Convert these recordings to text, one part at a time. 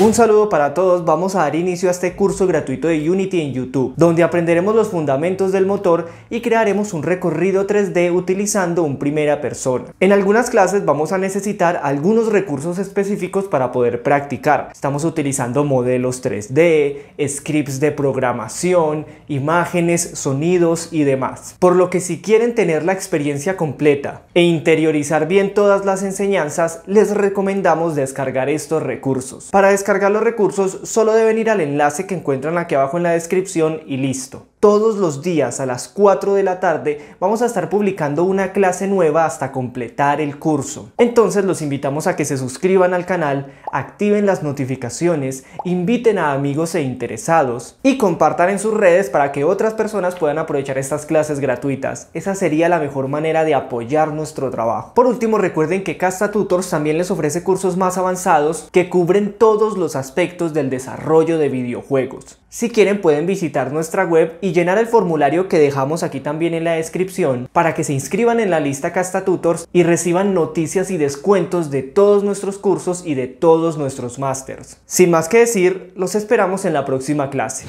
Un saludo para todos, vamos a dar inicio a este curso gratuito de Unity en YouTube, donde aprenderemos los fundamentos del motor y crearemos un recorrido 3D utilizando un primera persona. En algunas clases vamos a necesitar algunos recursos específicos para poder practicar. Estamos utilizando modelos 3D, scripts de programación, imágenes, sonidos y demás. Por lo que si quieren tener la experiencia completa e interiorizar bien todas las enseñanzas, les recomendamos descargar estos recursos. Para descargar los recursos solo deben ir al enlace que encuentran aquí abajo en la descripción y listo. Todos los días a las 4 de la tarde vamos a estar publicando una clase nueva hasta completar el curso. Entonces los invitamos a que se suscriban al canal, activen las notificaciones, inviten a amigos e interesados y compartan en sus redes para que otras personas puedan aprovechar estas clases gratuitas. Esa sería la mejor manera de apoyar nuestro trabajo. Por último recuerden que Casta Tutors también les ofrece cursos más avanzados que cubren todos los aspectos del desarrollo de videojuegos. Si quieren pueden visitar nuestra web y llenar el formulario que dejamos aquí también en la descripción para que se inscriban en la lista Casta Tutors y reciban noticias y descuentos de todos nuestros cursos y de todos nuestros másters. Sin más que decir, los esperamos en la próxima clase.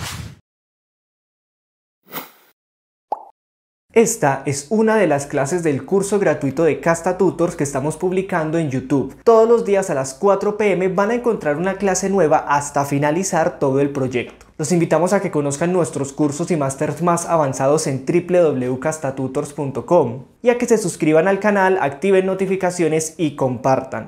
Esta es una de las clases del curso gratuito de Casta Tutors que estamos publicando en YouTube. Todos los días a las 4 pm van a encontrar una clase nueva hasta finalizar todo el proyecto. Los invitamos a que conozcan nuestros cursos y másteres más avanzados en www.castatutors.com y a que se suscriban al canal, activen notificaciones y compartan.